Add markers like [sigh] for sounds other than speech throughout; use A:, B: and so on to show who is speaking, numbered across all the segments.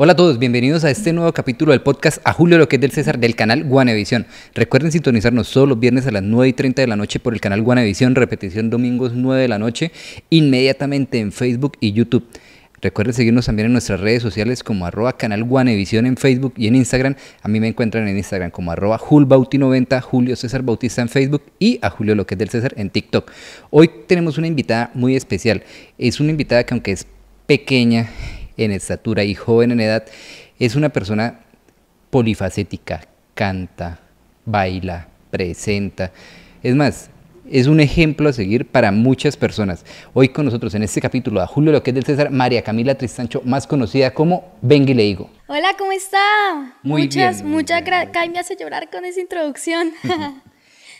A: Hola a todos, bienvenidos a este nuevo capítulo del podcast A Julio Lo del César del canal Guanevisión. Recuerden sintonizarnos todos los viernes a las 9 y 30 de la noche por el canal Guanevisión, repetición domingos 9 de la noche, inmediatamente en Facebook y YouTube. Recuerden seguirnos también en nuestras redes sociales como arroba canal Guanevisión en Facebook y en Instagram. A mí me encuentran en Instagram como arroba julbauti90, Julio César Bautista en Facebook y a Julio loquez del César en TikTok. Hoy tenemos una invitada muy especial. Es una invitada que aunque es pequeña, en estatura y joven en edad, es una persona polifacética, canta, baila, presenta. Es más, es un ejemplo a seguir para muchas personas. Hoy con nosotros en este capítulo a Julio es del César, María Camila Tristancho, más conocida como Venga y
B: Hola, ¿cómo está?
A: Muy muchas, bien.
B: Muchas gracias. Me hace llorar con esa introducción. [laughs]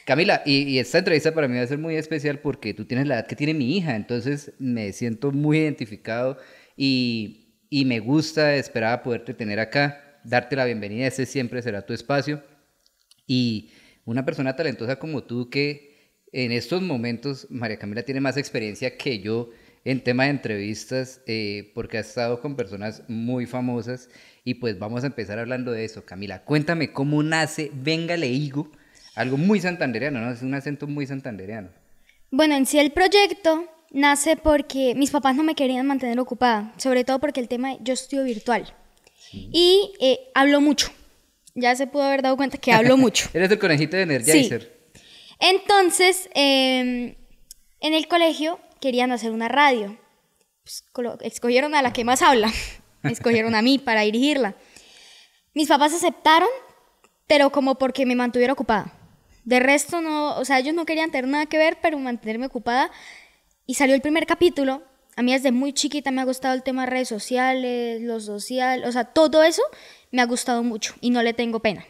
A: Camila, y, esta entrevista para mí va a ser muy especial porque tú tienes la edad que tiene mi hija, entonces me siento muy identificado y y me gusta, esperaba poderte tener acá, darte la bienvenida, ese siempre será tu espacio. Y una persona talentosa como tú que en estos momentos, María Camila tiene más experiencia que yo en tema de entrevistas, eh, porque ha estado con personas muy famosas y pues vamos a empezar hablando de eso. Camila, cuéntame cómo nace Venga Leigo, algo muy santandereano, ¿no? Es un acento muy santandereano.
B: Bueno, en sí el proyecto nace porque mis papás no me querían mantener ocupada, sobre todo porque el tema yo estudio virtual. Y eh, hablo mucho. Ya se pudo haber dado cuenta que hablo [laughs] mucho.
A: Eres el conejito de Energizer.
B: Entonces, em, en el colegio querían hacer una radio. Pues, escogieron a la que más habla. [laughs] escogieron a mí para dirigirla. Mis papás aceptaron, pero como porque me mantuviera ocupada. De resto, no, o sea, ellos no querían tener nada que ver, pero mantenerme ocupada y salió el primer capítulo. A mí desde muy chiquita me ha gustado el tema de redes sociales, los social, o sea, todo eso me ha gustado mucho y no le tengo pena.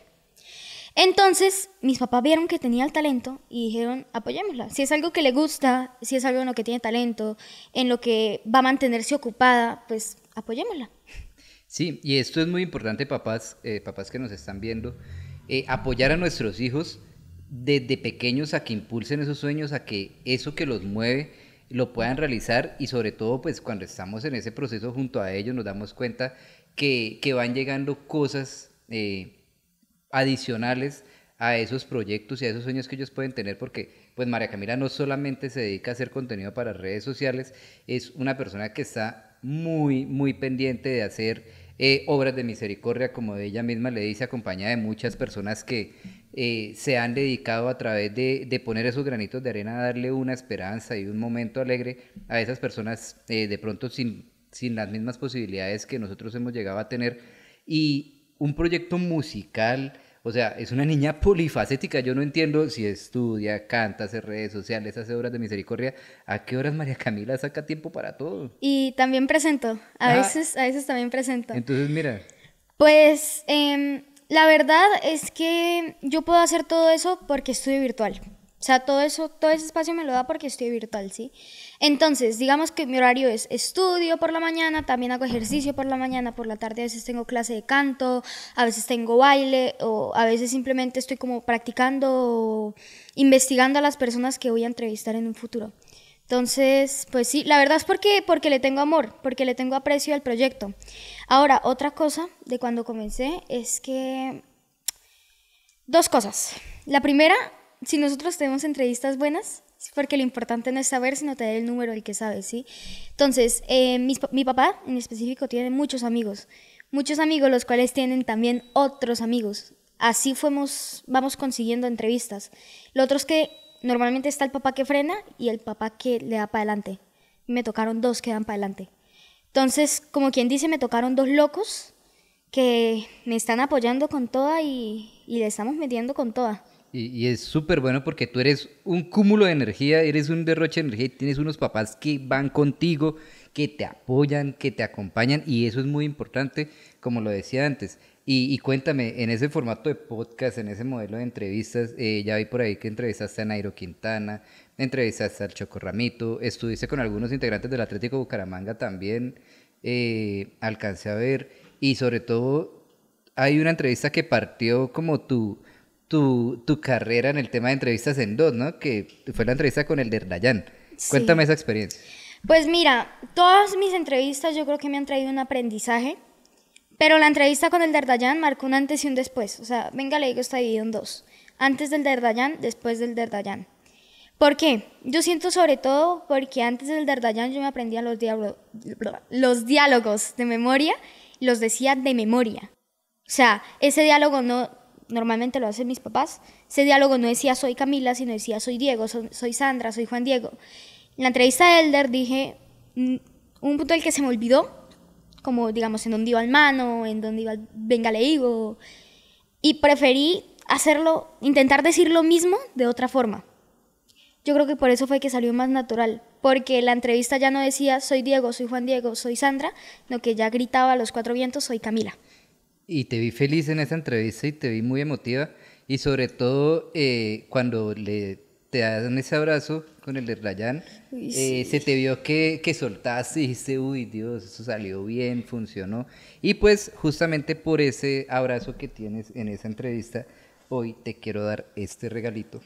B: Entonces, mis papás vieron que tenía el talento y dijeron, apoyémosla. Si es algo que le gusta, si es algo en lo que tiene talento, en lo que va a mantenerse ocupada, pues apoyémosla.
A: Sí, y esto es muy importante, papás, eh, papás que nos están viendo, eh, apoyar a nuestros hijos desde pequeños a que impulsen esos sueños, a que eso que los mueve, lo puedan realizar y sobre todo pues cuando estamos en ese proceso junto a ellos nos damos cuenta que, van llegando cosas eh, adicionales a esos proyectos y a esos sueños que ellos pueden tener porque pues María Camila no solamente se dedica a hacer contenido para redes sociales, es una persona que está muy, muy pendiente de hacer eh, obras de misericordia, como ella misma le dice, acompañada de muchas personas que eh, se han dedicado a través de, de, poner esos granitos de arena a darle una esperanza y un momento alegre a esas personas eh, de pronto sin, sin las mismas posibilidades que nosotros hemos llegado a tener. Y un proyecto musical o sea, es una niña polifacética. Yo no entiendo si estudia, canta, hace redes sociales, hace horas de misericordia. ¿A qué horas María Camila saca tiempo para todo?
B: Y también presento. A veces, a veces también presento.
A: Entonces, mira.
B: Pues em, la verdad es que yo puedo hacer todo eso porque estudio virtual. O sea, todo eso, todo ese espacio me lo da porque estoy virtual, ¿sí? Entonces, digamos que mi horario es estudio por la mañana, también hago ejercicio por la mañana, por la tarde a veces tengo clase de canto, a veces tengo baile, o a veces simplemente estoy como practicando o investigando a las personas que voy a entrevistar en un futuro. Entonces, pues sí, la verdad es porque, porque le tengo amor, porque le tengo aprecio al proyecto. Ahora, otra cosa de cuando comencé es que... Dos cosas. La primera si nosotros tenemos entrevistas buenas, porque lo importante no es saber, sino tener el número del que sabes, ¿sí? Entonces, eh, mi papá en específico tiene muchos amigos, muchos amigos los cuales tienen también otros amigos. Así fuimos, vamos consiguiendo entrevistas. Lo otro es que normalmente está el papá que frena y el papá que le da para adelante. Me tocaron dos que dan para adelante. Entonces, como quien dice, me tocaron dos locos que me están apoyando con toda y, y le estamos metiendo con toda.
A: Y, es súper bueno porque tú eres un cúmulo de energía, eres un derroche de energía y tienes unos papás que van contigo, que te apoyan, que te acompañan y eso es muy importante, como lo decía antes. Y, cuéntame, en ese formato de podcast, en ese modelo de entrevistas, eh, ya vi por ahí que entrevistaste a Nairo Quintana, entrevistaste al Chocorramito, estuviste con algunos integrantes del Atlético Bucaramanga también, eh, alcancé a ver, y sobre todo hay una entrevista que partió como tu tu, carrera en el tema de entrevistas en dos, ¿no? Que fue la entrevista con el de Cuéntame esa experiencia.
B: Pues mira, todas mis entrevistas yo creo que me han traído un aprendizaje, pero la entrevista con el derdayán marcó un antes y un después. O sea, venga, le digo, está dividido en dos. Antes del derdayán después del derdayán ¿Por qué? Yo siento sobre todo porque antes del derdayán yo me aprendía los, los diálogos de memoria, los decía de memoria. O sea, ese diálogo no, normalmente lo hacen mis papás, ese diálogo no decía soy Camila, sino decía soy Diego, soy, Sandra, soy Juan Diego. En la entrevista de Elder dije mm, un punto del que se me olvidó, como digamos en dónde iba el mano, en dónde iba el venga le digo, y preferí hacerlo, intentar decir lo mismo de otra forma. Yo creo que por eso fue que salió más natural, porque la entrevista ya no decía soy Diego, soy Juan Diego, soy Sandra, lo que ya gritaba a los cuatro vientos soy Camila
A: y te vi feliz en esa entrevista y te vi muy emotiva. Y sobre todo eh, cuando le te dan ese abrazo con el de Rayan, eh, se te vio que, que soltaste y dijiste, uy Dios, eso salió bien, funcionó. Y pues justamente por ese abrazo que tienes en esa entrevista, hoy te quiero dar este regalito.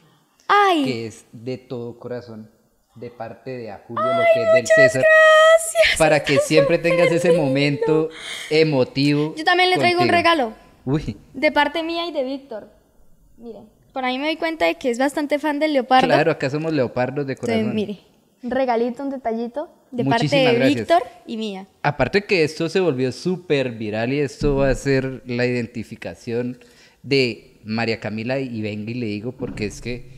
A: Que es de todo corazón de parte de a Julio lo que es del César. Gracias, para que siempre tengas ese momento emotivo. Yo también le traigo un regalo. Uy.
B: De parte mía y de Víctor. Miren, por ahí me doy cuenta de que es bastante fan del leopardo. Claro,
A: acá somos leopardos de corazón. mire,
B: un regalito, un detallito de parte de Víctor y mía.
A: Aparte que esto se volvió súper viral y esto va a ser la identificación de María Camila y venga y le digo porque es que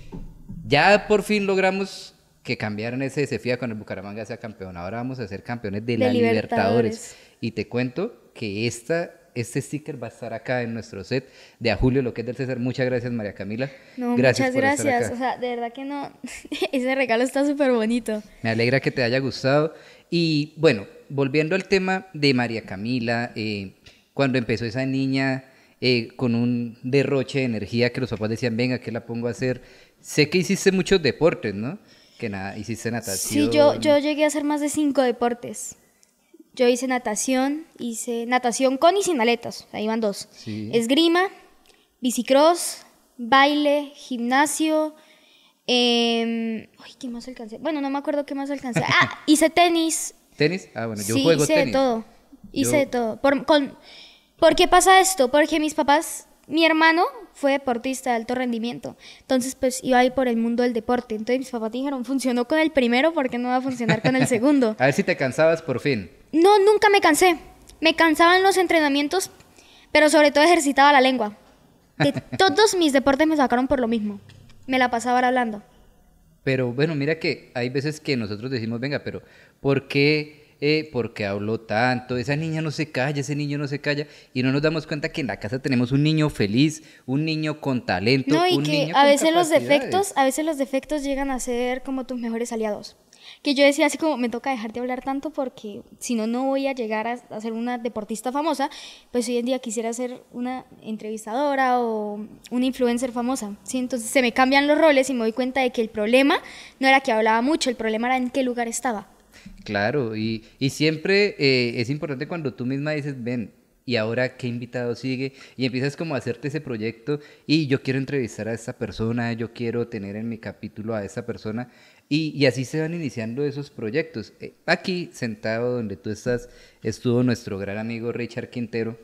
A: ya por fin logramos que cambiaron ese desafío con el Bucaramanga sea campeón. Ahora vamos a ser campeones de, la libertadores. Y te cuento que esta, este sticker va a estar acá en nuestro set de a Julio, lo que es del César. Muchas gracias, María Camila. muchas gracias. O
B: sea, de verdad que no. [laughs] ese regalo está súper bonito.
A: Me alegra que te haya gustado. Y bueno, volviendo al tema de María Camila, eh, cuando empezó esa niña. Eh, con un derroche de energía que los papás decían, venga, ¿qué la pongo a hacer? Sé que hiciste muchos deportes, ¿no? que nada, hiciste natación. Sí, yo, yo
B: llegué a hacer más de cinco deportes. Yo hice natación, hice natación con y sin aletas, ahí van dos. Esgrima, bicicross, baile, gimnasio. Em, ay, ¿qué más alcancé? Bueno, no me acuerdo qué más alcancé. [laughs] Ah, hice tenis.
A: ¿Tenis? Ah, bueno, yo juego tenis. Hice de todo. Hice de
B: todo. Por, con, ¿Por qué pasa esto? Porque mis papás mi hermano fue deportista de alto rendimiento, entonces pues iba a ir por el mundo del deporte. Entonces mis papás dijeron, funcionó con el primero, porque no va a funcionar con el segundo?
A: [laughs] a ver si te cansabas por fin.
B: No, nunca me cansé. Me cansaban los entrenamientos, pero sobre todo ejercitaba la lengua. De [laughs] todos mis deportes me sacaron por lo mismo. Me la pasaba hablando.
A: Pero bueno, mira que hay veces que nosotros decimos, venga, pero ¿por qué eh, ¿por qué habló tanto? Esa niña no se calla, ese niño no se calla. Y no nos damos cuenta que en la casa tenemos un niño feliz, un niño con talento. No, y que a veces los defectos,
B: a veces los defectos llegan a ser como tus mejores aliados. Que yo decía así como, me toca dejarte hablar tanto porque si no, no voy a llegar a, a ser una deportista famosa. Pues hoy en día quisiera ser una entrevistadora o una influencer famosa. ¿sí? Entonces se me cambian los roles y me doy cuenta de que el problema no era que hablaba mucho, el problema era en qué lugar estaba.
A: Claro, y, y siempre eh, es importante cuando tú misma dices, ven, y ahora qué invitado sigue, y empiezas como a hacerte ese proyecto, y yo quiero entrevistar a esa persona, yo quiero tener en mi capítulo a esa persona, y, y así se van iniciando esos proyectos. Eh, aquí, sentado donde tú estás, estuvo nuestro gran amigo Richard Quintero,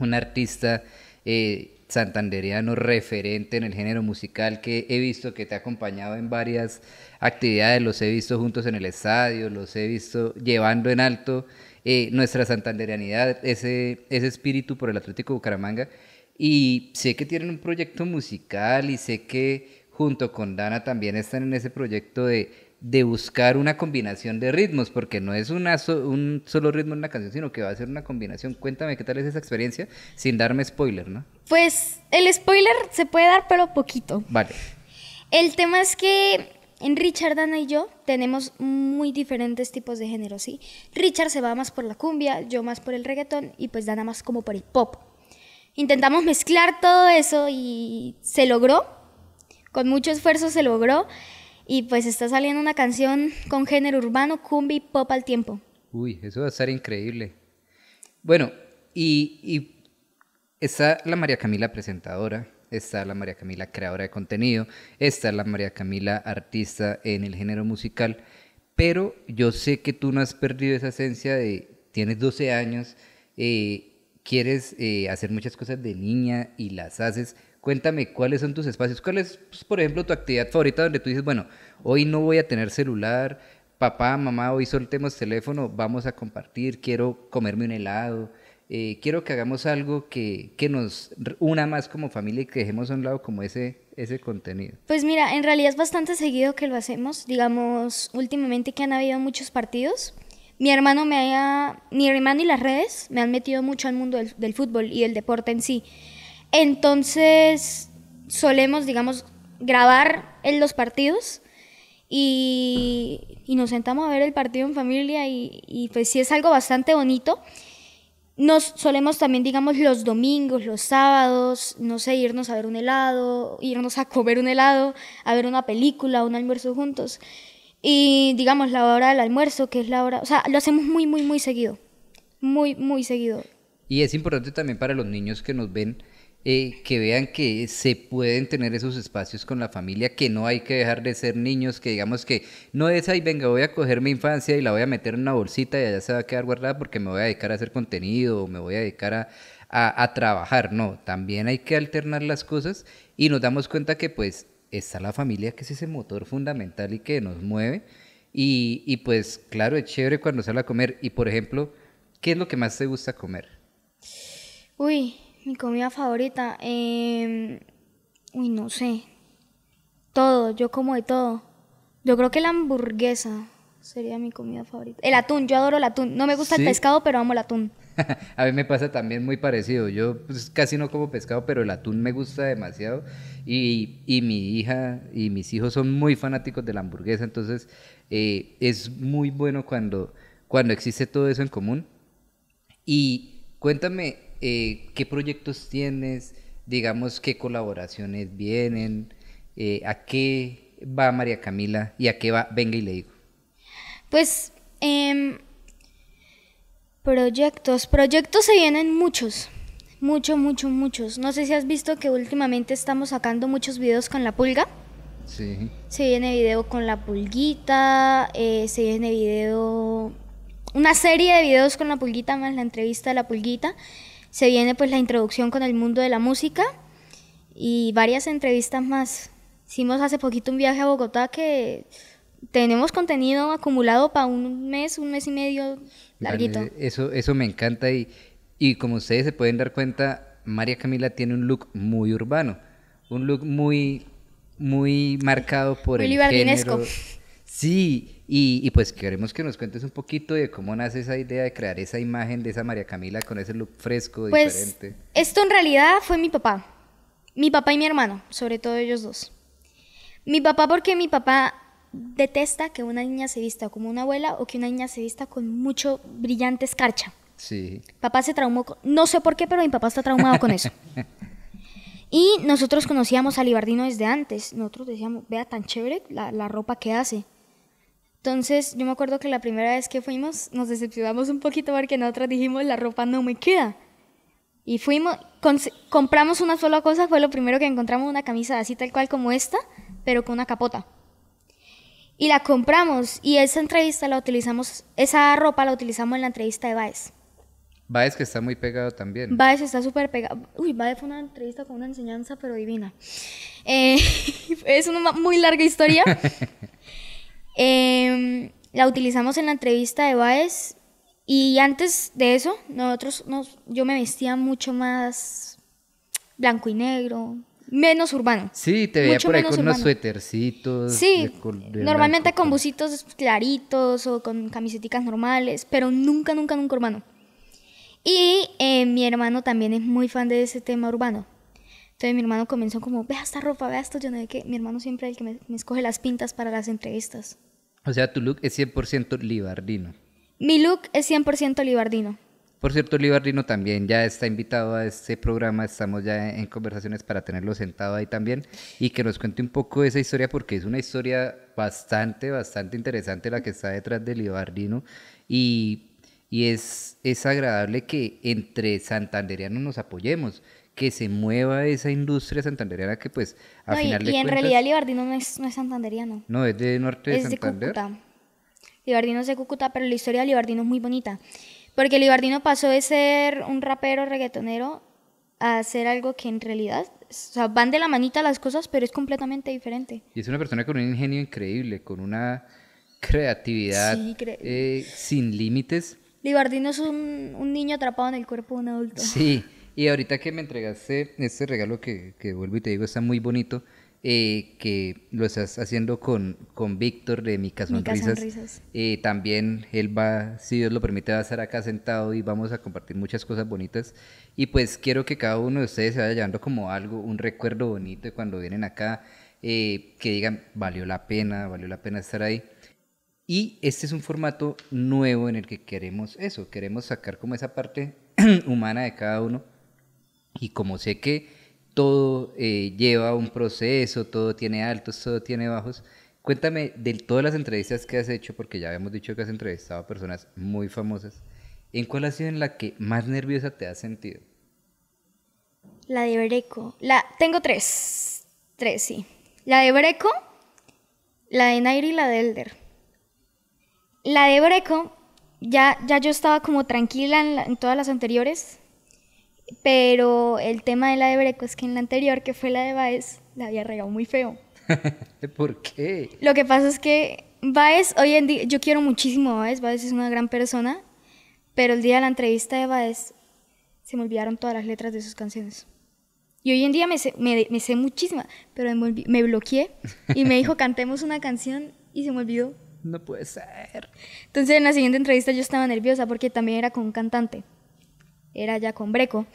A: un artista... Eh, Santanderiano referente en el género musical que he visto que te ha acompañado en varias actividades, los he visto juntos en el estadio, los he visto llevando en alto eh, nuestra santanderianidad, ese, ese espíritu por el Atlético Bucaramanga. Y sé que tienen un proyecto musical y sé que junto con Dana también están en ese proyecto de de buscar una combinación de ritmos, porque no es una un solo ritmo en una canción, sino que va a ser una combinación. Cuéntame qué tal es esa experiencia sin darme spoiler, ¿no?
B: Pues el spoiler se puede dar, pero poquito. Vale. El tema es que en Richard, Dana y yo tenemos muy diferentes tipos de géneros, ¿sí? Richard se va más por la cumbia, yo más por el reggaetón y pues Dana más como por el pop. Intentamos mezclar todo eso y se logró, con mucho esfuerzo se logró, y pues está saliendo una canción con género urbano, cumbi pop al tiempo.
A: Uy, eso va a estar increíble. Bueno, y, está la María Camila presentadora, está la María Camila creadora de contenido, está la María Camila artista en el género musical, pero yo sé que tú no has perdido esa esencia de, tienes 12 años, eh, quieres eh, hacer muchas cosas de niña y las haces. Cuéntame cuáles son tus espacios, cuál es, pues, por ejemplo, tu actividad favorita donde tú dices, bueno, hoy no voy a tener celular, papá, mamá, hoy soltemos este teléfono, vamos a compartir, quiero comerme un helado, eh, quiero que hagamos algo que, nos una más como familia y que dejemos a un lado como ese, ese contenido.
B: Pues mira, en realidad es bastante seguido que lo hacemos, digamos, últimamente que han habido muchos partidos. Mi hermano me ha, mi hermano y las redes me han metido mucho al mundo del, del fútbol y del deporte en sí. Entonces, solemos, digamos, grabar en los partidos y, nos sentamos a ver el partido en familia y, y, pues sí es algo bastante bonito. Nos solemos también, digamos, los domingos, los sábados, no sé, irnos a ver un helado, irnos a comer un helado, a ver una película, un almuerzo juntos. Y digamos, la hora del almuerzo, que es la hora, o sea, lo hacemos muy, muy, muy seguido. Muy, muy seguido.
A: Y es importante también para los niños que nos ven eh, que vean que se pueden tener esos espacios con la familia, que no hay que dejar de ser niños, que digamos que no es ahí, venga, voy a coger mi infancia y la voy a meter en una bolsita y allá se va a quedar guardada porque me voy a dedicar a hacer contenido o me voy a dedicar a, a, trabajar. No, también hay que alternar las cosas y nos damos cuenta que pues está la familia, que es ese motor fundamental y que nos mueve. Y, y, pues claro, es chévere cuando sale a comer. Y por ejemplo, ¿qué es lo que más te gusta comer?
B: Uy, mi comida favorita, em, uy, no sé. Todo, yo como de todo. Yo creo que la hamburguesa sería mi comida favorita. El atún, yo adoro el atún. No me gusta el pescado, pero amo el atún.
A: [laughs] a mí me pasa también muy parecido. Yo pues, casi no como pescado, pero el atún me gusta demasiado. Y, mi hija y mis hijos son muy fanáticos de la hamburguesa. Entonces eh, es muy bueno cuando, cuando existe todo eso en común. Y cuéntame, eh, qué proyectos tienes, digamos, qué colaboraciones vienen, eh, a qué va María Camila y a qué va Venga y le digo.
B: Pues em, proyectos, proyectos se vienen muchos, mucho, mucho, muchos. No sé si has visto que últimamente estamos sacando muchos videos con la pulga. Sí. Se viene video con la pulguita, eh, se viene video, una serie de videos con la pulguita más la entrevista de la pulguita se viene pues la introducción con el mundo de la música y varias entrevistas más. Hicimos hace poquito un viaje a Bogotá que tenemos contenido acumulado para un mes, un mes y medio larguito.
A: eso, eso me encanta y, y como ustedes se pueden dar cuenta, María Camila tiene un look muy urbano, un look muy, muy marcado por el género. Sí, y, pues queremos que nos cuentes un poquito de cómo nace esa idea de crear esa imagen de esa María Camila con ese look fresco, y pues, diferente.
B: Esto en realidad fue mi papá. Mi papá y mi hermano, sobre todo ellos dos. Mi papá porque mi papá detesta que una niña se vista como una abuela o que una niña se vista con mucho brillante escarcha. Sí. Papá se traumó, no sé por qué, pero mi papá está traumado con eso. [laughs] y nosotros conocíamos a Libardino desde antes. Nosotros decíamos, vea tan chévere la ropa que hace entonces, yo me acuerdo que la primera vez que fuimos nos decepcionamos un poquito porque nosotros dijimos la ropa no me queda. Y fuimos, compramos una sola cosa, fue lo primero que encontramos, una camisa así tal cual como esta, pero con una capota. Y la compramos y esa entrevista la utilizamos, esa ropa la utilizamos en la entrevista de Baez.
A: Baez que está muy pegado también.
B: Baez está súper pegado. Uy, Baez fue una entrevista con una enseñanza, pero divina. Eh, [laughs] es una muy larga historia. [laughs] Em, la utilizamos en la entrevista de Baez y antes de eso, nosotros nos, yo me vestía mucho más blanco y negro, menos urbano. Sí,
A: te veía por ahí con unos suétercitos. Sí, normalmente
B: con bucitos claritos o con camisetas normales, pero nunca, nunca, nunca urbano. Y eh, mi hermano también es muy fan de ese tema urbano. Entonces mi hermano comenzó como, vea esta ropa, vea esto. Yo no sé qué. Mi hermano siempre es el que me, escoge las pintas para las entrevistas.
A: O sea, tu look es 100% libardino.
B: Mi look es 100% libardino.
A: Por cierto, Libardino también ya está invitado a este programa. Estamos ya en conversaciones para tenerlo sentado ahí también y que nos cuente un poco esa historia porque es una historia bastante, bastante interesante la que está detrás de Libardino y, es, es agradable que entre santandereanos nos apoyemos, que se mueva esa industria santandereana que pues a no, final y, y en realidad
B: Libardino no es, no santanderiano.
A: No, es de norte de Santander. es De
B: Cúcuta. Libardino es de Cúcuta, pero la historia de Libardino es muy bonita. Porque Libardino pasó de ser un rapero reggaetonero a hacer algo que en realidad, o sea, van de la manita las cosas, pero es completamente diferente.
A: Y es una persona con un ingenio increíble, con una creatividad eh, sin límites.
B: Libardino es un, un niño atrapado en el cuerpo de un adulto. Sí,
A: y ahorita que me entregaste este regalo que, que vuelvo y te digo, está muy bonito, eh, que lo estás haciendo con, con Víctor de Mi Casa Sonrisas. Eh, también él va, si Dios lo permite, va a estar acá sentado y vamos a compartir muchas cosas bonitas. Y pues quiero que cada uno de ustedes se vaya llevando como algo, un recuerdo bonito de cuando vienen acá, eh, que digan, valió la pena, valió la pena estar ahí. Y este es un formato nuevo en el que queremos eso, queremos sacar como esa parte [clears throat] humana de cada uno y como sé que todo eh, lleva un proceso, todo tiene altos, todo tiene bajos, cuéntame de todas las entrevistas que has hecho, porque ya habíamos dicho que has entrevistado a personas muy famosas, ¿en cuál ha sido en la que más nerviosa te has sentido?
B: La de Breco. La, tengo tres. Tres, sí. La de Breco, la de Nair y la de Elder. La de Breco, ya, ya yo estaba como tranquila en todas las anteriores pero el tema de la de Breco es que en la anterior, que fue la de Baez, la había regado muy feo.
A: [laughs] ¿Por qué?
B: Lo que pasa es que Baez, hoy en día, yo quiero muchísimo a Baez, Baez es una gran persona, pero el día de la entrevista de Baez se me olvidaron todas las letras de sus canciones. Y hoy en día me sé, muchísima, pero me, me bloqueé y me dijo [laughs] cantemos una canción y se me olvidó.
A: No puede ser.
B: Entonces en la siguiente entrevista yo estaba nerviosa porque también era con un cantante era ya con Breco.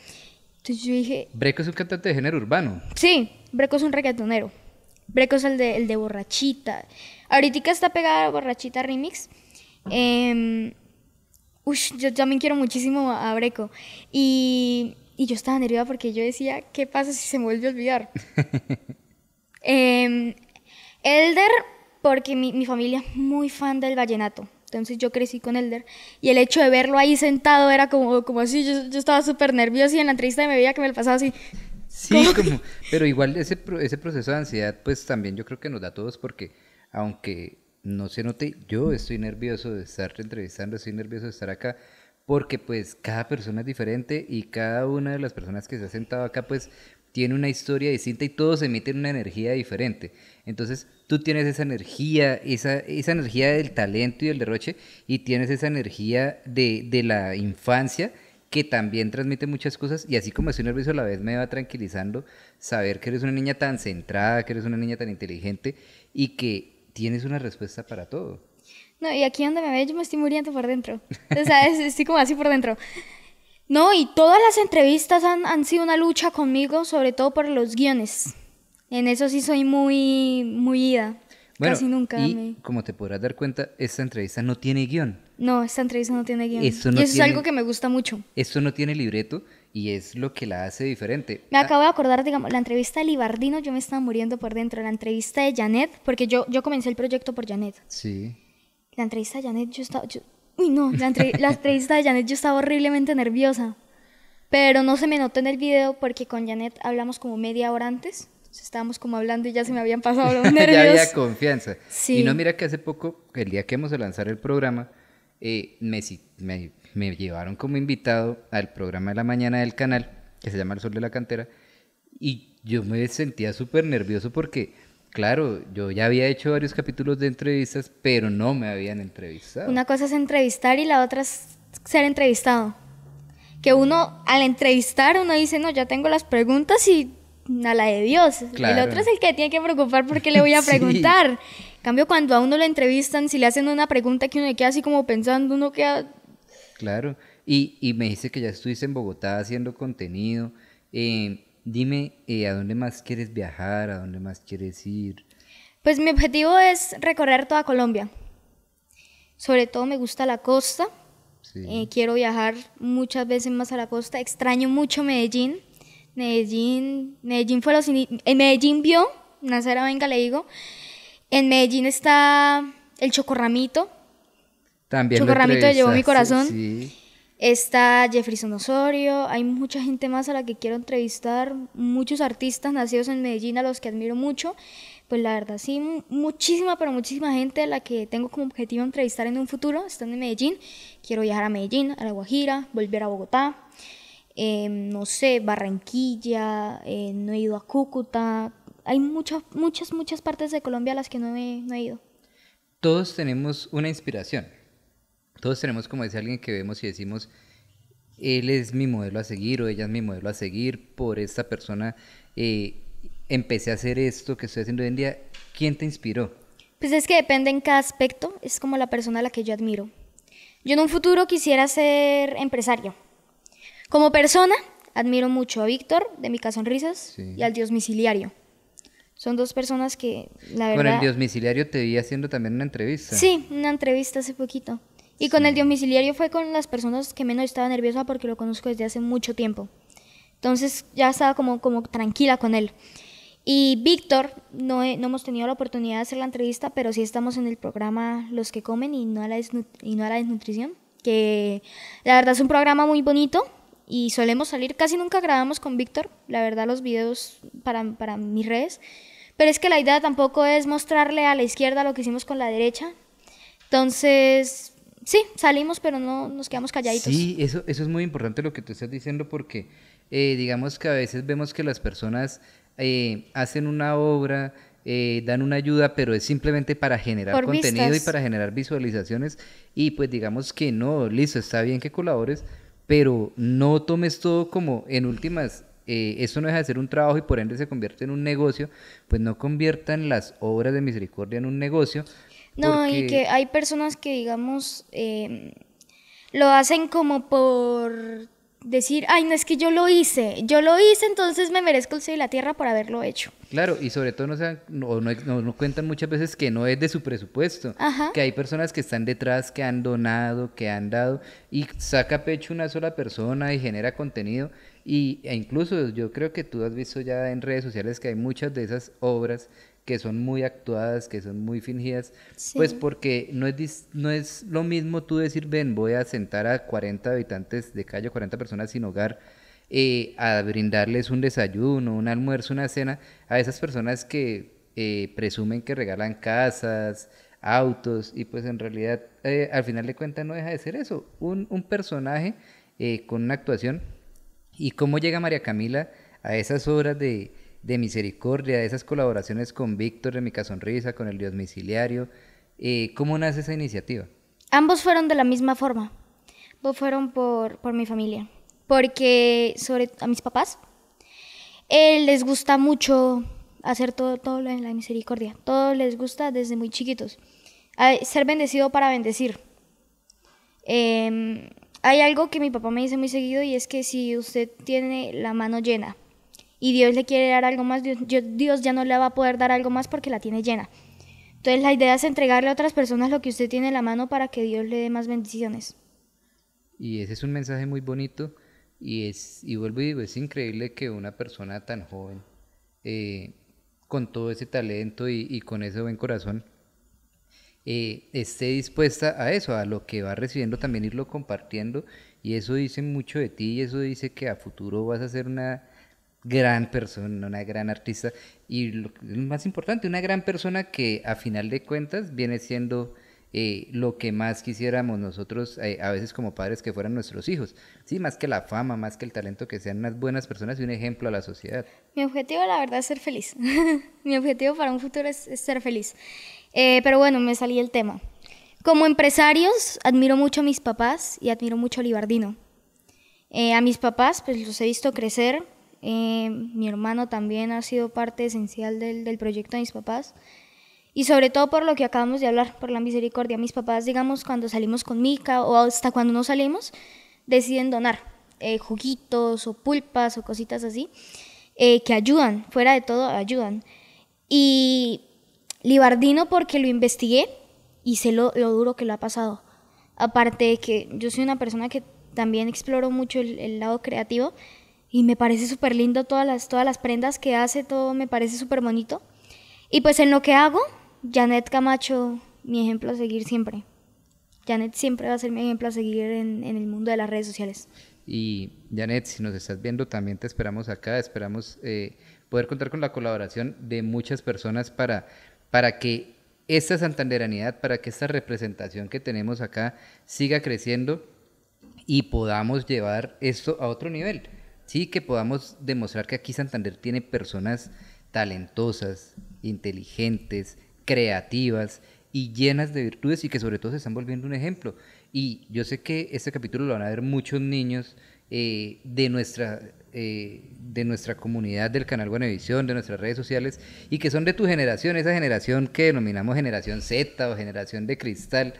B: Entonces yo dije...
A: Breco es un cantante de género urbano.
B: Sí, Breco es un reggaetonero. Breco es el de, Borrachita. Ahorita está pegada Borrachita Remix. Em, uy, yo también quiero muchísimo a Breco. Y, yo estaba nerviosa porque yo decía, ¿qué pasa si se me vuelve a olvidar? [laughs] Em, Elder, porque mi, mi familia es muy fan del vallenato. Entonces yo crecí con Elder y el hecho de verlo ahí sentado era como, como así, yo, estaba súper nervioso y en la entrevista me veía que me lo pasaba así.
A: Sí, como, pero igual ese, ese proceso de ansiedad pues también yo creo que nos da a todos porque aunque no se note, yo estoy nervioso de estar entrevistando, estoy nervioso de estar acá porque pues cada persona es diferente y cada una de las personas que se ha sentado acá pues tiene una historia distinta y todos emiten una energía diferente. Entonces, tú tienes esa energía, esa, esa energía del talento y del derroche, y tienes esa energía de, la infancia que también transmite muchas cosas y así como estoy nervioso a la vez me va tranquilizando saber que eres una niña tan centrada, que eres una niña tan inteligente y que tienes una respuesta para todo.
B: No, y aquí donde me ve yo me estoy muriendo por dentro. O sea, estoy como así por dentro. No, y todas las entrevistas han, sido una lucha conmigo, sobre todo por los guiones. En eso sí soy muy, muy ida.
A: Casi nunca. Y como te podrás dar cuenta, esta entrevista no tiene guión.
B: No, esta entrevista no tiene guión. Eso no y eso es algo que me gusta mucho.
A: Esto no tiene libreto y es lo que la hace diferente.
B: Me ah. acabo de acordar, digamos, la entrevista de Libardino, yo me estaba muriendo por dentro. La entrevista de Janet, porque yo, yo comencé el proyecto por Janet. Sí. La entrevista de Janet, yo estaba no, la, entrevista de Janet yo estaba horriblemente nerviosa. Pero no se me notó en el video porque con Janet hablamos como media hora antes. estábamos como hablando y ya se me habían pasado los [laughs] nervios. ya había
A: confianza. Y no, mira que hace poco, el día que hemos de lanzar el programa, eh, me, me, llevaron como invitado al programa de la mañana del canal, que se llama El Sol de la Cantera, y yo me sentía súper nervioso porque Claro, yo ya había hecho varios capítulos de entrevistas, pero no me habían entrevistado. Una
B: cosa es entrevistar y la otra es ser entrevistado. Que uno al entrevistar uno dice, no, ya tengo las preguntas y a la de Dios. El otro es el que tiene que preocupar porque le [laughs] voy a preguntar. cambio, cuando a uno lo entrevistan, si le hacen una pregunta que uno le queda así como pensando, uno queda...
A: Claro, y, y me dice que ya estuviste en Bogotá haciendo contenido. Eh, Dime, eh, ¿a dónde más quieres viajar? ¿A dónde más quieres ir?
B: Pues mi objetivo es recorrer toda Colombia. Sobre todo me gusta la costa. Eh, quiero viajar muchas veces más a la costa. Extraño mucho Medellín. Medellín, Medellín fue los en Medellín vio Nacera Venga le digo. En Medellín está el Chocorramito.
A: También Chocorramito llevó mi corazón. Sí.
B: Está Jefferson Osorio, hay mucha gente más a la que quiero entrevistar, muchos artistas nacidos en Medellín a los que admiro mucho. Pues la verdad, sí, muchísima, pero muchísima gente a la que tengo como objetivo entrevistar en un futuro, estando en Medellín. Quiero viajar a Medellín, a La Guajira, volver a Bogotá, em, no sé, Barranquilla, eh, no he ido a Cúcuta. Hay muchas, muchas, muchas partes de Colombia a las que no he, no he ido.
A: Todos tenemos una inspiración todos tenemos como ese alguien que vemos y decimos, él es mi modelo a seguir o ella es mi modelo a seguir, por esta persona eh, empecé a hacer esto que estoy haciendo hoy en día. ¿Quién te inspiró?
B: Pues es que depende en cada aspecto, es como la persona a la que yo admiro. Yo en un futuro quisiera ser empresario. Como persona, admiro mucho a Víctor de Mi Sonrisas y al Dios Misiliario. Son dos personas que, la verdad... Con el Dios
A: Misiliario te vi haciendo también una entrevista. Sí,
B: una entrevista hace poquito. Y con el domiciliario fue con las personas que menos estaba nerviosa porque lo conozco desde hace mucho tiempo. Entonces ya estaba como, como tranquila con él. Y Víctor, no, no hemos tenido la oportunidad de hacer la entrevista, pero sí estamos en el programa Los que comen y no a la, y no a la desnutrición, que la verdad es un programa muy bonito y solemos salir, casi nunca grabamos con Víctor, la verdad los videos para, para mis redes, pero es que la idea tampoco es mostrarle a la izquierda lo que hicimos con la derecha. Entonces, sí, salimos, pero no nos quedamos calladitos. Sí,
A: eso, eso es muy importante lo que tú estás diciendo porque eh, digamos que a veces vemos que las personas eh, hacen una obra, eh, dan una ayuda, pero es simplemente para generar contenido y para generar visualizaciones y pues digamos que no, listo, está bien que colabores, pero no tomes todo como en últimas eh, eso no de ser un trabajo y por ende se convierte en un negocio, pues no conviertan las obras de misericordia en un negocio, no, y que
B: hay personas que, digamos, em, lo hacen como por decir, ay, no es que yo lo hice, yo lo hice, entonces me merezco el cielo y la tierra por haberlo hecho.
A: Claro, y sobre todo no, sean, cuentan muchas veces que no es de su presupuesto, que hay personas que están detrás, que han donado, que han dado, y saca pecho una sola persona y genera contenido, y, e incluso yo creo que tú has visto ya en redes sociales que hay muchas de esas obras que son muy actuadas, que son muy fingidas, pues porque no es, no es lo mismo tú decir, ven, voy a sentar a 40 habitantes de calle, 40 personas sin hogar, eh, a brindarles un desayuno, un almuerzo, una cena, a esas personas que eh, presumen que regalan casas, autos, y pues en realidad eh, al final de cuentas no deja de ser eso, un, un personaje con una actuación. ¿Y cómo llega María Camila a esas obras de de misericordia, de esas colaboraciones con Víctor de Mica Sonrisa, con el Dios Misiliario, eh, ¿Cómo nace esa iniciativa?
B: Ambos fueron de la misma forma. Ambos fueron por, por mi familia. Porque sobre a mis papás les gusta mucho hacer todo, todo la misericordia. Todo les gusta desde muy chiquitos. Ser bendecido para bendecir. Em, hay algo que mi papá me dice muy seguido y es que si usted tiene la mano llena y Dios le quiere dar algo más, Dios, ya no le va a poder dar algo más porque la tiene llena. Entonces la idea es entregarle a otras personas lo que usted tiene en la mano para que Dios le dé más bendiciones.
A: Y ese es un mensaje muy bonito y, es, y vuelvo y digo, es increíble que una persona tan joven, eh, con todo ese talento y, con ese buen corazón, eh, esté dispuesta a eso, a lo que va recibiendo, también irlo compartiendo. Y eso dice mucho de ti y eso dice que a futuro vas a ser una gran persona, una gran artista y lo más importante, una gran persona que a final de cuentas viene siendo eh, lo que más quisiéramos nosotros eh, a veces como padres que fueran nuestros hijos, sí, más que la fama, más que el talento, que sean unas buenas personas y un ejemplo a la sociedad.
B: Mi objetivo la verdad es ser feliz, [laughs] mi objetivo para un futuro es, ser feliz, eh, pero bueno, me salí el tema. Como empresarios, admiro mucho a mis papás y admiro mucho a Libardino. a mis papás, pues los he visto crecer, eh, mi hermano también ha sido parte esencial del, proyecto de mis papás. Y sobre todo por lo que acabamos de hablar, por la misericordia. Mis papás, digamos, cuando salimos con Mica o hasta cuando no salimos, deciden donar eh, juguitos o pulpas o cositas así, eh, que ayudan, fuera de todo, ayudan. Y Libardino porque lo investigué y sé lo, duro que lo ha pasado. Aparte de que yo soy una persona que también exploro mucho el, el lado creativo y me parece súper lindo todas las, todas las prendas que hace, todo me parece súper bonito. Y pues en lo que hago, Janet Camacho, mi ejemplo a seguir siempre. Janet siempre va a ser mi ejemplo a seguir en, el mundo de las redes
A: sociales. Y Janet, si nos estás viendo, también te esperamos acá, esperamos eh, poder contar con la colaboración de muchas personas para, para que esta santanderanidad, para que esta representación que tenemos acá siga creciendo y podamos llevar esto a otro nivel. Sí, que podamos demostrar que aquí Santander tiene personas talentosas, inteligentes, creativas y llenas de virtudes y que sobre todo se están volviendo un ejemplo. Y yo sé que este capítulo lo van a ver muchos niños eh, de, nuestra, eh, de nuestra comunidad del canal Buenavisión, de nuestras redes sociales y que son de tu generación, esa generación que denominamos generación Z o generación de cristal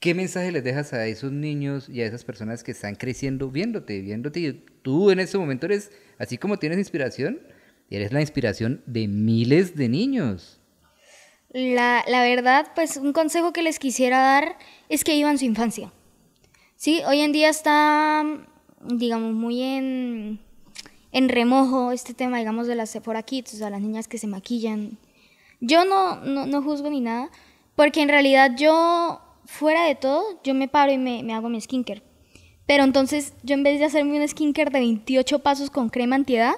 A: ¿Qué mensaje les dejas a esos niños y a esas personas que están creciendo viéndote, viéndote? tú en ese momento eres, así como tienes inspiración, eres la inspiración de miles de niños.
B: La, la verdad, pues un consejo que les quisiera dar es que vivan su infancia. Sí, hoy en día está, digamos, muy en, en remojo este tema, digamos, de las Sephora Kids, o sea, las niñas que se maquillan. Yo no, no, no juzgo ni nada, porque en realidad yo fuera de todo, yo me paro y me, hago mi skincare. Pero entonces, yo en vez de hacerme un skincare de 28 pasos con crema antiedad,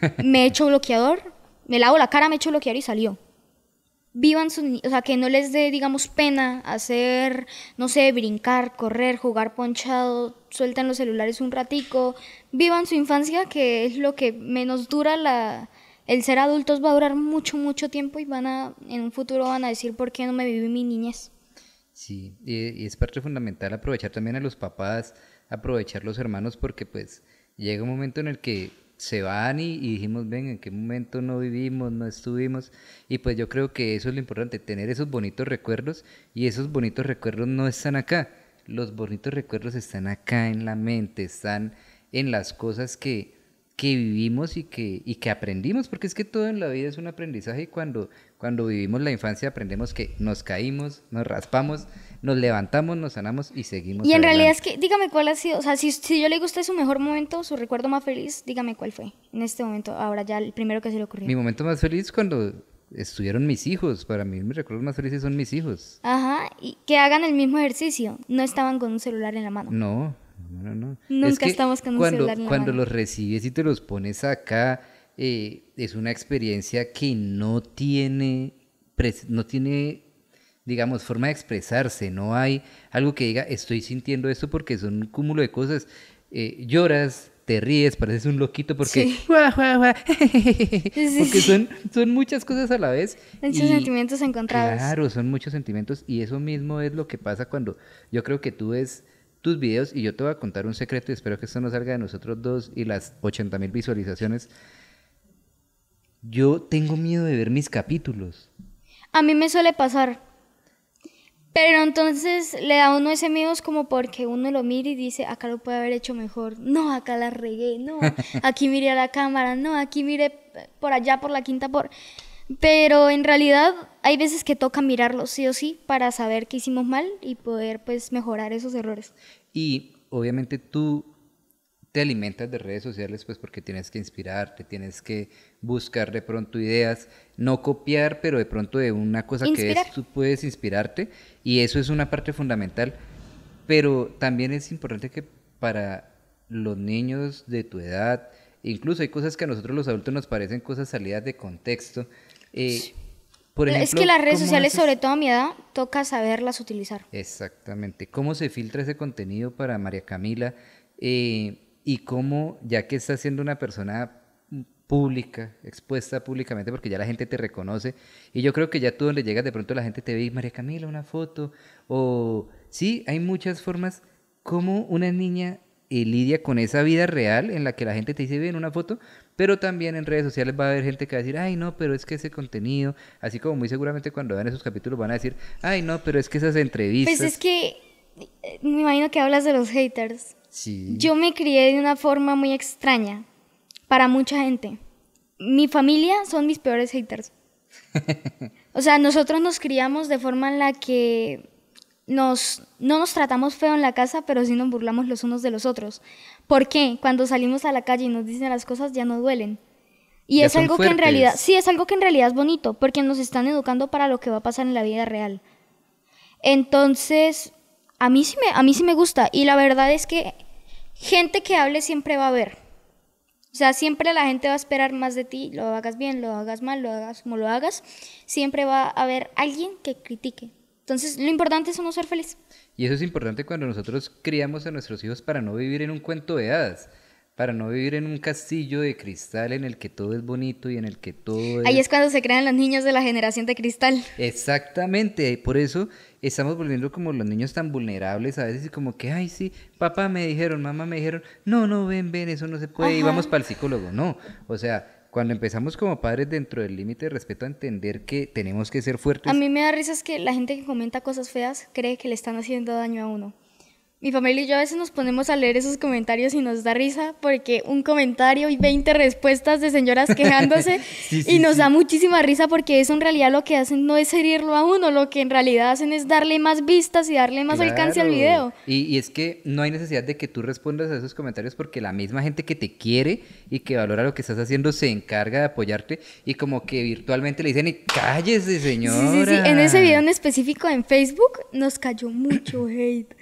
B: [laughs] me echo bloqueador, me lavo la cara, me echo bloqueador y salió. Vivan su... O sea, que no les dé, digamos, pena hacer, no sé, brincar, correr, jugar ponchado, sueltan los celulares un ratico. Vivan su infancia, que es lo que menos dura El ser adultos va a durar mucho, mucho tiempo y van a, en un futuro van a decir, ¿por qué no me viví mi niñez?
A: Sí, eh, y, es parte fundamental aprovechar también a los papás, aprovechar los hermanos, porque pues llega un momento en el que se van y dijimos, ven, ¿en qué momento no vivimos, no estuvimos? Y pues yo creo que eso es lo importante, tener esos bonitos recuerdos y esos bonitos recuerdos no están acá, los bonitos recuerdos están acá en la mente, están en las cosas que que vivimos y que, y que aprendimos, porque es que todo en la vida es un aprendizaje y cuando, cuando vivimos la infancia aprendemos que nos caímos, nos raspamos, nos levantamos, nos sanamos y seguimos. Y en realidad
B: es que, dígame cuál ha sido, o sea, si, si yo le gusta su mejor momento, su recuerdo más feliz, dígame cuál fue en este momento, ahora ya el primero que se le ocurrió. Mi
A: momento más feliz cuando estuvieron mis hijos. Para mí, mis recuerdos más felices son mis hijos.
B: Ajá, y que hagan el mismo ejercicio. No estaban con un celular en la mano.
A: No, no, no. Nunca es que estamos con cuando, celular Cuando los recibes y te los pones acá, eh, es una experiencia que no tiene, no tiene, digamos, forma de expresarse. No hay algo que diga, estoy sintiendo esto porque son un cúmulo de cosas. Eh, lloras, te ríes, pareces un loquito porque... [laughs] porque son, son muchas cosas a la vez. Muchos sentimientos encontrados. Claro, son muchos sentimientos y eso mismo es lo que pasa cuando yo creo que tú ves tus videos y yo te voy a contar un secreto y espero que esto no salga de nosotros dos y las 80 mil visualizaciones. Yo tengo miedo de ver mis capítulos.
B: A mí me suele pasar. Pero entonces le da uno ese miedo, es como porque uno lo mira y dice, acá lo puede haber hecho mejor. No, acá la regué, no. [laughs] Aquí miré a la cámara, no, aquí miré por allá, por la quinta, por... Pero en realidad hay veces que toca mirarlo sí o sí para saber qué hicimos mal y poder pues mejorar esos errores.
A: Y obviamente tú te alimentas de redes sociales pues porque tienes que inspirarte, tienes que buscar de pronto ideas, no copiar, pero de pronto de una cosa que ves tú puedes inspirarte y eso es una parte fundamental, pero también es importante que para los niños de tu edad, incluso hay cosas que a nosotros los adultos nos parecen cosas salidas de contexto, eh, es que las redes sociales, sobre
B: todo a mi edad, toca saberlas utilizar.
A: Exactamente. ¿Cómo se filtra ese contenido para María Camila? Eh, y cómo, ya que estás siendo una persona pública, expuesta públicamente, porque ya la gente te reconoce, y yo creo que ya tú donde llegas de pronto la gente te ve María Camila, una foto, o sí, hay muchas formas, como una niña lidia con esa vida real en la que la gente te dice bien una foto, pero también en redes sociales va a haber gente que va a decir, ay no, pero es que ese contenido, así como muy seguramente cuando vean esos capítulos van a decir, ay no, pero es que esas entrevistas. Pues es
B: que eh, me imagino que hablas de los haters. Sí. Yo me crié de una forma muy extraña para mucha gente. Mi familia son mis peores haters. [laughs] o sea, nosotros nos criamos de forma en la que nos, no nos tratamos feo en la casa, pero sí nos burlamos los unos de los otros. ¿Por qué? Cuando salimos a la calle y nos dicen las cosas ya no duelen.
A: Y es algo que en realidad, sí,
B: es algo que en realidad es bonito, porque nos están educando para lo que va a pasar en la vida real. Entonces, a mí sí me, a mí sí me gusta. Y la verdad es que gente que hable siempre va a haber. O sea, siempre la gente va a esperar más de ti, lo hagas bien, lo hagas mal, lo hagas como lo hagas. Siempre va a haber alguien que critique. Entonces, lo importante es uno ser feliz.
A: Y eso es importante cuando nosotros criamos a nuestros hijos para no vivir en un cuento de hadas, para no vivir en un castillo de cristal en el que todo es bonito y en el que todo... Es... Ahí es
B: cuando se crean los niños de la generación de cristal.
A: Exactamente, por eso estamos volviendo como los niños tan vulnerables a veces y como que, ay, sí, papá me dijeron, mamá me dijeron, no, no, ven, ven, eso no se puede vamos para el psicólogo. No, o sea, cuando empezamos como padres dentro del límite de respeto a entender que tenemos que ser fuertes. A mí
B: me da risa es que la gente que comenta cosas feas cree que le están haciendo daño a uno. Mi familia y yo a veces nos ponemos a leer esos comentarios y nos da risa porque un comentario y 20 respuestas de señoras [laughs] quejándose y nos da muchísima risa porque eso en realidad lo que hacen no es herirlo a uno, lo que en realidad hacen es darle más vistas y darle más alcance al video.
A: Y, y, es que no hay necesidad de que tú respondas a esos comentarios porque la misma gente que te quiere y que valora lo que estás haciendo se encarga de apoyarte y como que virtualmente le dicen, cállese señora. Sí, sí, sí. En ese
B: video en específico en Facebook nos cayó mucho [clears throat] hate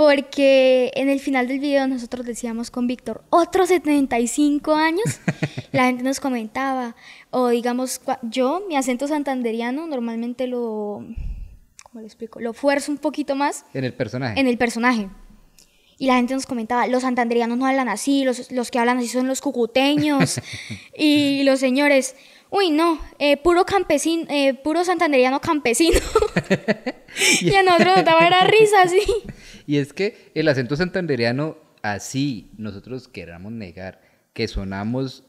B: porque en el final del video nosotros decíamos con Víctor, otros 75 años, [laughs] la gente nos comentaba, o digamos, yo, mi acento santanderiano, normalmente lo, ¿cómo le explico? Lo fuerzo un poquito más.
A: En el personaje. En el
B: personaje. Y la gente nos comentaba, los santanderianos no hablan así, los, los que hablan así son los cucuteños [laughs] y los señores. Uy, no, eh, puro campesino, eh, puro santanderiano campesino.
A: [laughs] y a nosotros nos daba la risa, sí. Y es que el acento santanderiano, así nosotros queramos negar que sonamos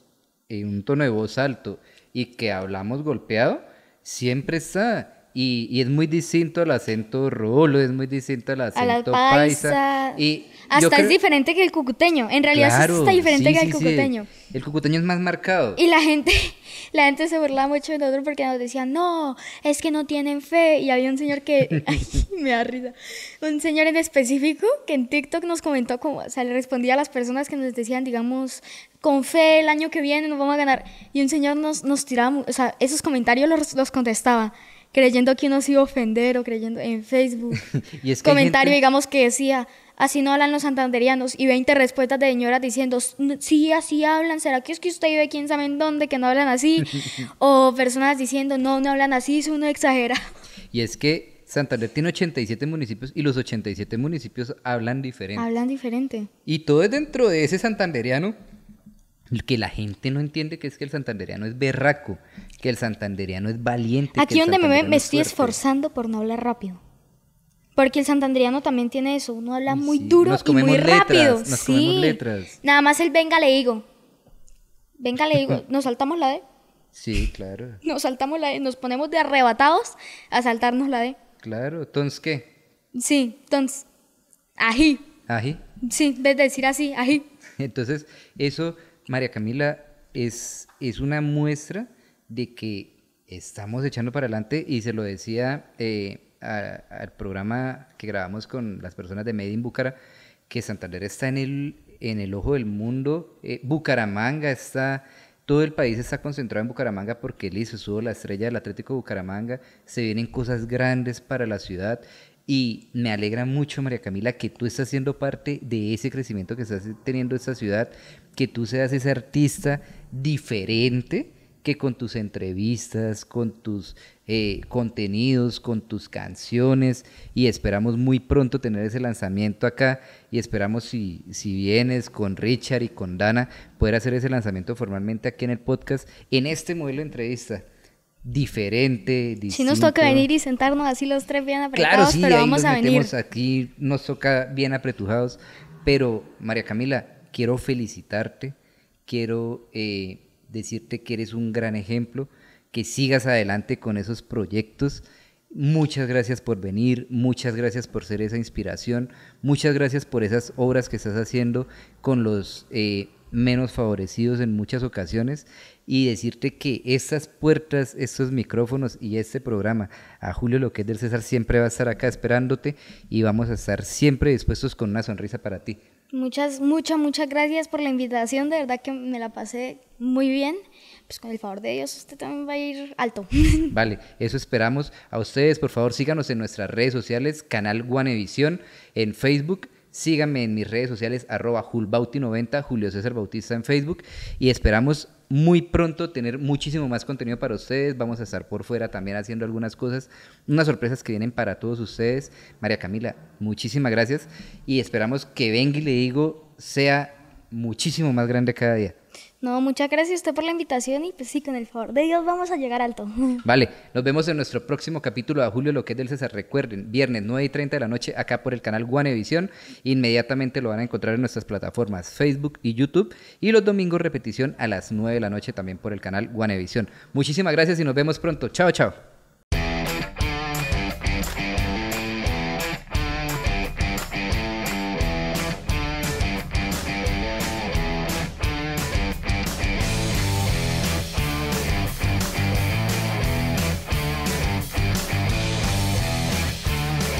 A: en un tono de voz alto y que hablamos golpeado, siempre está. Y, es muy distinto al acento rolo, es muy distinto al acento paisa. paisa. Y, hasta es
B: diferente que el cucuteño. En realidad es hasta diferente que el cucuteño.
A: El cucuteño es más marcado. Y la
B: gente, [laughs] la gente se burlaba mucho de nosotros porque nos decían, no, es que no tienen fe. Y había un señor que, [laughs] ay, me da risa. Un señor en específico que en TikTok nos comentó como, o sea, le respondía a las personas que nos decían, digamos, con fe el año que viene nos vamos a ganar. Y un señor nos, nos tiraba, o sea, esos comentarios los, contestaba creyendo que uno se iba a ofender o creyendo en Facebook.
A: [laughs] y es comentario, digamos,
B: que decía, así no hablan los santanderianos, y 20 respuestas de señoras diciendo, sí, así hablan, ¿será que es que usted vive quién sabe en dónde, que no hablan así? [laughs] o personas diciendo, no, no hablan así, eso uno exagera.
A: Y es que Santander tiene 87 municipios y los 87 municipios hablan diferente.
B: Hablan diferente.
A: Y todo es dentro de ese santanderiano que la gente no entiende que es que el santanderiano es berraco, que el santanderiano es valiente. Aquí donde me, me estoy
B: esforzando por no hablar rápido. Porque el santandriano también tiene eso, uno habla muy duro y muy rápido. Nos comemos letras. Nada más el venga le digo. Venga le digo, [laughs] nos saltamos la D.
A: Sí, claro.
B: Nos saltamos la D, nos ponemos de arrebatados a saltarnos la D.
A: Claro, entonces qué?
B: Sí, entonces ají. Ají. Sí, de decir así, ají.
A: [laughs] Entonces, eso María Camila es es una muestra de que estamos echando para adelante y se lo decía eh, al programa que grabamos con las personas de Made Bucara, que Santander está en el, en el ojo del mundo. Eh, Bucaramanga está, todo el país está concentrado en Bucaramanga porque hizo subo la estrella del Atlético Bucaramanga, se vienen cosas grandes para la ciudad. Y me alegra mucho, María Camila, que tú estás siendo parte de ese crecimiento que estás teniendo esta ciudad, que tú seas ese artista diferente, que con tus entrevistas, con tus eh, contenidos, con tus canciones y esperamos muy pronto tener ese lanzamiento acá y esperamos si, si vienes con Richard y con Dana poder hacer ese lanzamiento formalmente aquí en el podcast en este modelo de entrevista diferente. Distinto. Si nos toca venir
B: y sentarnos así los tres bien apretados, sí, pero vamos a venir.
A: Aquí nos toca bien apretujados, pero María Camila, quiero felicitarte, quiero eh, decirte que eres un gran ejemplo, que sigas adelante con esos proyectos. Muchas gracias por venir, muchas gracias por ser esa inspiración, muchas gracias por esas obras que estás haciendo con los eh, menos favorecidos en muchas ocasiones y decirte que estas puertas, estos micrófonos y este programa a Julio Loquet del César siempre va a estar acá esperándote y vamos a estar siempre dispuestos con una sonrisa para ti.
B: Muchas, muchas, muchas gracias por la invitación. De verdad que me la pasé muy bien. Pues con el favor de Dios, usted también va a ir alto.
A: [laughs] Vale, eso esperamos. A ustedes, por favor, síganos en nuestras redes sociales, canal Guanevisión, en Facebook. Síganme en mis redes sociales, arroba julbauti90, Julio César Bautista en Facebook. Y esperamos muy pronto tener muchísimo más contenido para ustedes. Vamos a estar por fuera también haciendo algunas cosas, unas sorpresas que vienen para todos ustedes. María Camila, muchísimas gracias y esperamos que venga y le digo sea muchísimo más grande cada día.
B: No, muchas gracias a usted por la invitación y pues sí, con el favor de Dios vamos a llegar alto. [laughs]
A: Vale, nos vemos en nuestro próximo capítulo de Julio Lo que es del César. Recuerden, viernes 9 y 30 de la noche acá por el canal Guanevisión. Inmediatamente lo van a encontrar en nuestras plataformas Facebook y YouTube. Y los domingos repetición a las 9 de la noche también por el canal Guanevisión. Muchísimas gracias y nos vemos pronto. Chao, chao.